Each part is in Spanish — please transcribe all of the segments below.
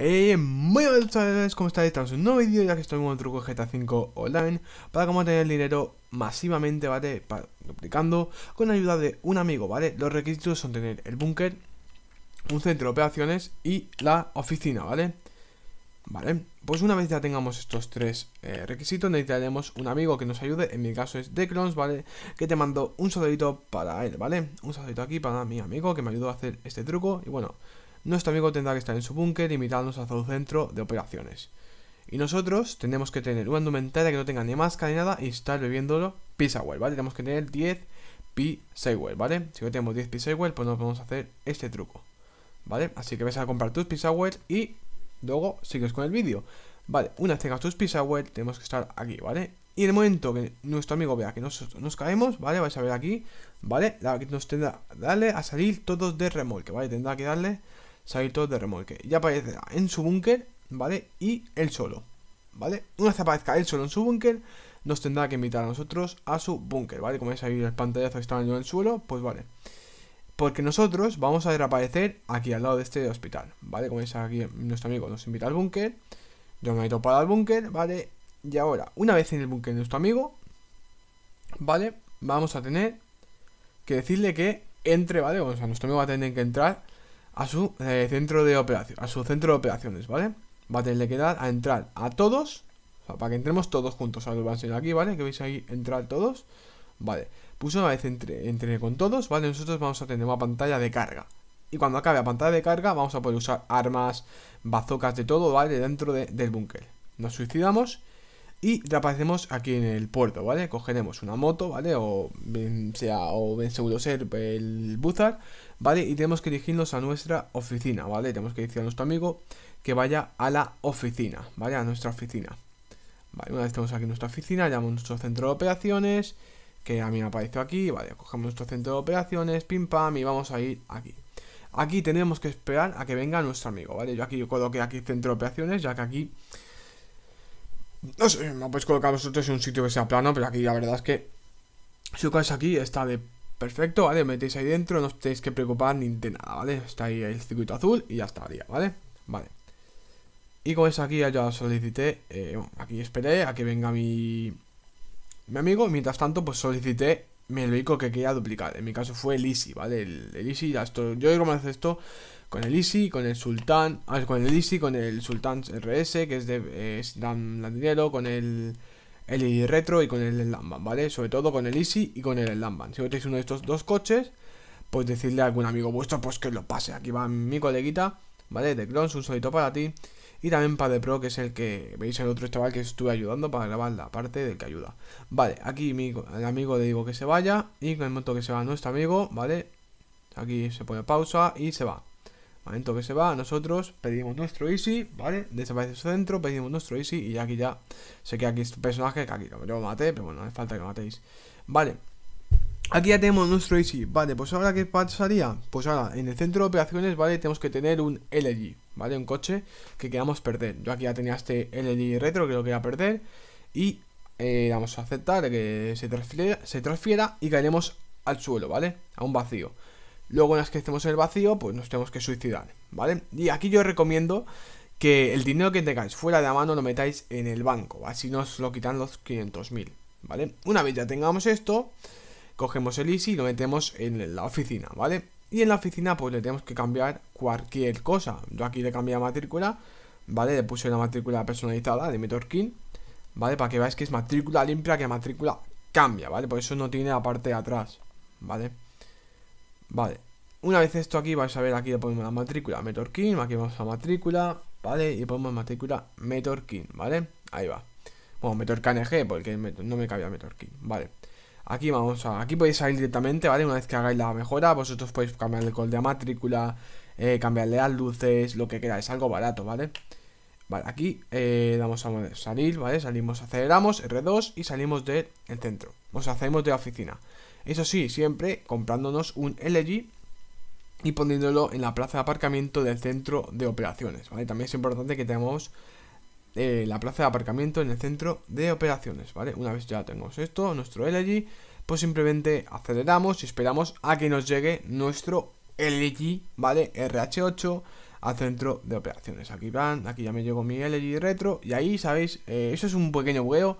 Eh, muy buenas tardes, ¿cómo estáis? Estamos en un nuevo vídeo ya que estoy en un truco GTA 5 online para cómo tener el dinero masivamente, ¿vale? duplicando con ayuda de un amigo, ¿vale? Los requisitos son tener el búnker, un centro de operaciones y la oficina, ¿vale? Vale, pues una vez ya tengamos estos tres eh, requisitos necesitaremos un amigo que nos ayude, en mi caso es Declons, ¿vale? Que te mando un saludito para él, ¿vale? Un saludito aquí para mi amigo que me ayudó a hacer este truco y bueno nuestro amigo tendrá que estar en su búnker invitarnos a un centro de operaciones. Y nosotros tenemos que tener una indumentaria que no tenga ni máscara ni nada y estar bebiéndolo Pisawell, ¿vale? Tenemos que tener 10 Pisawell, ¿vale? Si no tenemos 10 Pisawell, pues no podemos hacer este truco, ¿vale? Así que vais a comprar tus Pisawell y luego sigues con el vídeo. Vale, una vez tengas tus Pisawell, tenemos que estar aquí, ¿vale? Y en el momento que nuestro amigo vea que nos, nos caemos, ¿vale? Vais a ver aquí, ¿vale? Nos tendrá que darle a salir todos de remolque, ¿vale? Tendrá que darle salir todos de remolque. Ya aparecerá en su búnker, ¿vale? Y él solo, ¿vale? Una vez aparezca él solo en su búnker, nos tendrá que invitar a nosotros a su búnker, ¿vale? Como veis ahí el pantallazo que está en el suelo, pues vale. Porque nosotros vamos a aparecer aquí al lado de este hospital, ¿vale? Como veis aquí nuestro amigo nos invita al búnker, yo me he para el búnker, ¿vale? Y ahora, una vez en el búnker de nuestro amigo, ¿vale? Vamos a tener que decirle que entre, ¿vale? O sea, nuestro amigo va a tener que entrar a su eh, centro de operaciones, a su centro de operaciones, ¿vale? Va a tener que dar a entrar a todos, para que entremos todos juntos, ahora lo voy a enseñar aquí, ¿vale? Que veis ahí, entrar todos, vale. Puso una vez entre, con todos, ¿vale? Nosotros vamos a tener una pantalla de carga. Y cuando acabe la pantalla de carga, vamos a poder usar armas, bazocas, de todo, ¿vale? Dentro del búnker. Nos suicidamos y reaparecemos aquí en el puerto, ¿vale? Cogeremos una moto, ¿vale? O bien sea, o bien seguro ser el Buzar, ¿vale? Y tenemos que dirigirnos a nuestra oficina, ¿vale? Tenemos que decir a nuestro amigo que vaya a la oficina, ¿vale? A nuestra oficina. Vale, una vez estemos aquí en nuestra oficina, llamamos nuestro centro de operaciones, que a mí me apareció aquí, vale, cogemos nuestro centro de operaciones, pim pam, y vamos a ir aquí. Aquí tenemos que esperar a que venga nuestro amigo, ¿vale? Yo aquí yo coloqué aquí centro de operaciones, ya que aquí no sé, me podéis colocar vosotros en un sitio que sea plano, pero aquí la verdad es que su casa aquí está de perfecto, ¿vale? Metéis ahí dentro, no os tenéis que preocupar ni de nada, ¿vale? Está ahí el circuito azul y ya estaría, ¿vale? Vale. Y con eso aquí ya solicité, eh, bueno, aquí esperé a que venga mi, mi amigo, mientras tanto pues solicité mi vehículo que quería duplicar. En mi caso fue el Easy, ¿vale? El, Easy, ya esto, yo digo más esto con el Easy, con el Sultán, ah, con el Easy, con el Sultán RS, que es de es Dan Landinero, con el el Retro y con el Lamban, ¿vale? Sobre todo con el Easy y con el Lamban. Si tenéis uno de estos dos coches, pues decirle a algún amigo vuestro, pues que lo pase. Aquí va mi coleguita, ¿vale? De Clones, un solito para ti. Y también para The Pro, que es el que veis el otro chaval que estuve ayudando para grabar la parte del que ayuda. Vale, aquí mi, el amigo le digo que se vaya. Y con el momento que se va nuestro amigo, ¿vale? Aquí se pone pausa y se va momento que se va, nosotros pedimos nuestro easy, ¿vale? Desaparece su centro, pedimos nuestro easy y aquí ya sé que aquí este personaje, que aquí lo maté, pero bueno, no hace falta que matéis. Vale, Aquí ya tenemos nuestro Easy, vale, pues ahora ¿qué pasaría? Pues ahora, en el centro de operaciones, vale, tenemos que tener un LG, vale, un coche que queramos perder Yo aquí ya tenía este LG retro que lo quería perder Y eh, vamos a aceptar que se transfiera, se transfiera y caeremos al suelo, vale, a un vacío Luego en las que estemos en el vacío, pues nos tenemos que suicidar, ¿vale? Y aquí yo recomiendo que el dinero que tengáis fuera de la mano lo metáis en el banco, así nos lo quitan los 500.000, ¿vale? Una vez ya tengamos esto, cogemos el Easy y lo metemos en la oficina, ¿vale? Y en la oficina pues le tenemos que cambiar cualquier cosa. Yo aquí le cambié la matrícula, ¿vale? Le puse una matrícula personalizada de Metorkin, ¿vale? Para que veáis que es matrícula limpia, que matrícula cambia, ¿vale? Por eso no tiene la parte de atrás, ¿vale? Vale, una vez esto aquí, vais a ver, aquí le ponemos la matrícula Metorkin, aquí vamos a matrícula, ¿vale? Y ponemos matrícula Metorkin, ¿vale? Ahí va. Bueno, Metorkng, porque no me cabía Metorkin, ¿vale? Aquí vamos a, aquí podéis salir directamente, ¿vale? Una vez que hagáis la mejora, vosotros podéis cambiar el col de matrícula, eh, cambiarle las luces, lo que queráis, algo barato, ¿vale? Vale, aquí vamos eh, damos a salir, ¿vale? Salimos, aceleramos, R2 y salimos del centro. O sea, salimos de la oficina. Eso sí, siempre comprándonos un LG y poniéndolo en la plaza de aparcamiento del centro de operaciones, ¿vale? También es importante que tengamos eh, la plaza de aparcamiento en el centro de operaciones, ¿vale? Una vez ya tenemos esto, nuestro LG, pues simplemente aceleramos y esperamos a que nos llegue nuestro LG, ¿vale? RH8 al centro de operaciones. Aquí van, aquí ya me llegó mi LG retro y ahí, ¿sabéis? Eh, eso es un pequeño huevo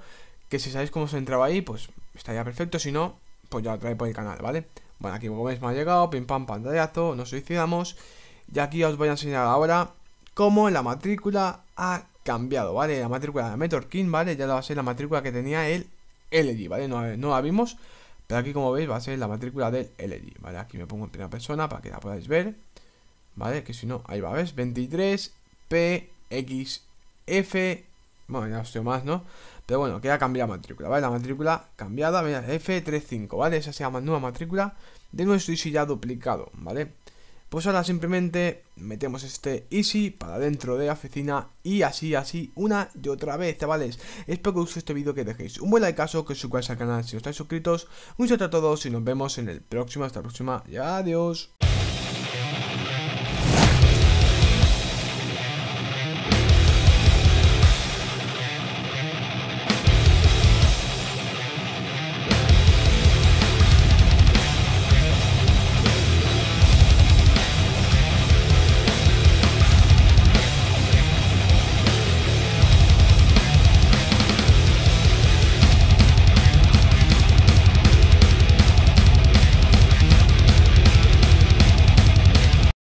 que si sabéis cómo se entraba ahí, pues estaría perfecto, si no, pues ya lo trae por el canal, ¿vale? Bueno, aquí como veis me ha llegado, pim pam, pantallazo, nos suicidamos. Y aquí os voy a enseñar ahora cómo la matrícula ha cambiado, ¿vale? La matrícula de Meteor King, ¿vale? Ya va a ser la matrícula que tenía el LG, ¿vale? No, no la vimos, pero aquí como veis va a ser la matrícula del LG, ¿vale? Aquí me pongo en primera persona para que la podáis ver, ¿vale? Que si no, ahí va, ¿ves? 23 PXF bueno, ya os más, ¿no? Pero bueno, que queda la matrícula, ¿vale? La matrícula cambiada, mira, F35, ¿vale? Esa se llama nueva matrícula de nuestro Easy ya duplicado, ¿vale? Pues ahora simplemente metemos este Easy para dentro de la oficina y así, así, una y otra vez, ¿vale? Espero que os guste este vídeo, que dejéis un buen like caso, que os suscribáis al canal si no estáis suscritos. Un saludo a todos y nos vemos en el próximo, hasta la próxima y adiós.